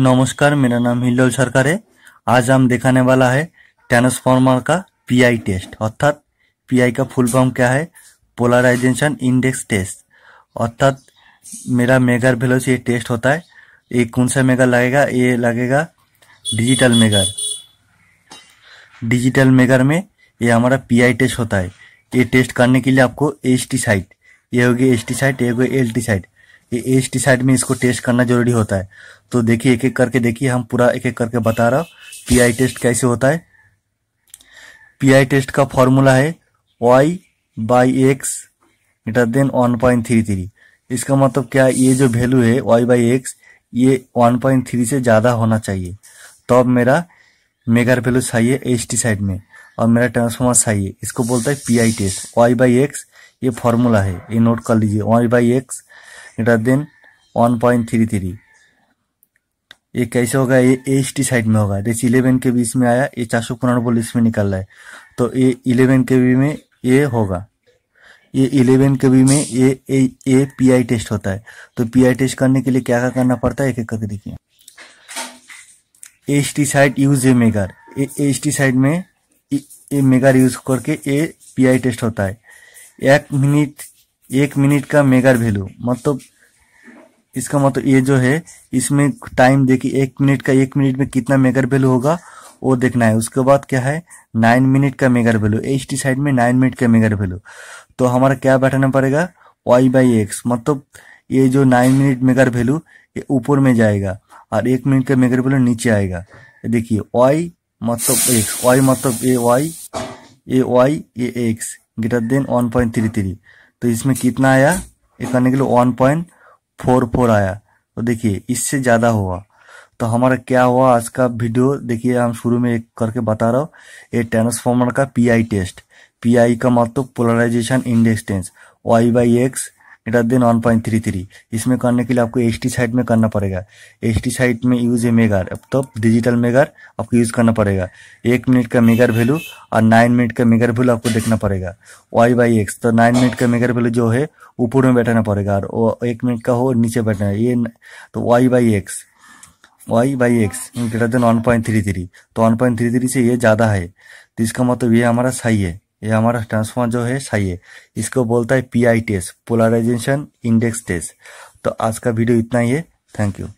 नमस्कार मेरा नाम हिल्लोल सरकार है आज हम दिखाने वाला है ट्रांसफार्मर का पीआई टेस्ट अर्थात पीआई का फुल फॉर्म क्या है पोलराइजेशन इंडेक्स टेस्ट अर्थात मेरा मेगर ये टेस्ट होता है ये कौन सा मेगर लगेगा ये लगेगा डिजिटल मेगर डिजिटल मेगर में ये हमारा पीआई टेस्ट होता है ये टेस्ट करने के लिए आपको एस टी साइट ये होगी एस टी साइट ये होगी एल टी साइट ये एच टी साइड में इसको टेस्ट करना जरूरी होता है तो देखिए एक एक करके देखिए हम पूरा एक एक करके बता रहा हूँ पीआई टेस्ट कैसे होता है पीआई टेस्ट का फॉर्मूला है Y by X greater than one point three three इसका मतलब क्या ये जो वैल्यू है वाई बाई एक्स ये वन पॉइंट थ्री से ज़्यादा होना चाहिए तब तो मेरा मेगर वैल्यू चाहिए एच टी साइड में और मेरा ट्रांसफॉर्मर चाहिए इसको बोलता है P I test Y by X ये फॉर्मूला है ये नोट कर लीजिए Y by X letter then one point three three ये कैसे होगा ये एच टी साइड में होगा जैसे इलेवन के बीच में आया ये चार सौ पुरानबल में निकल रहा है तो ये इलेवन के बी में ये होगा ये इलेवन के बी में ये ए ए पी आई टेस्ट होता है तो पी आई टेस्ट करने के लिए क्या क्या करना पड़ता है एक एक करके देखिए H T side use a megger H T side में ए मेगार यूज करके ए पी आई टेस्ट होता है एक मिनट एक मिनट का मेगार वैल्यू मतलब इसका मतलब ये जो है इसमें टाइम देखिए एक मिनट का एक मिनट में कितना मेगर वैल्यू होगा वो देखना है उसके बाद क्या है नाइन मिनट का megger value H T side में नाइन मिनट का मेगर वैल्यू तो हमारा क्या बैठाना पड़ेगा वाई बाई एक्स मतलब ये जो नाइन मिनट मेगर वैल्यू ये ऊपर में जाएगा और एक मिनट का मेगर वैल्यू नीचे आएगा देखिए वाई मतलब एक्स वाई मतलब A Y A Y A X greater than one point three three तो इसमें कितना आया ये करने के लिए वन पॉइंट फोर फोर आया तो देखिए इससे ज़्यादा हुआ तो हमारा क्या हुआ आज का वीडियो देखिए हम शुरू में एक करके बता रहा हूँ ये ट्रांसफॉर्मर का पीआई टेस्ट पीआई का मतलब पोलराइजेशन इंडेक्स टेंस Y by X than one point three three इसमें करने के लिए आपको एच टी साइट में करना पड़ेगा एच टी साइट में यूज ए मेगार अब तो डिजिटल मेगार आपको यूज करना पड़ेगा एक मिनट का मेगार वैल्यू और नाइन मिनट का मेगार वैल्यू आपको देखना पड़ेगा वाई बाई एक्स तो नाइन मिनट का मेगार वैल्यू जो है ऊपर में बैठाना पड़ेगा और एक मिनट का हो नीचे बैठना ये तो Y by X Y by X greater than one point three three तो वन पॉइंट थ्री थ्री से ये ज़्यादा है तो इसका मतलब ये हमारा सही है ये हमारा ट्रांसफॉर्मर जो है सही है इसको बोलता है P I test polarization index test तो आज का वीडियो इतना ही है थैंक यू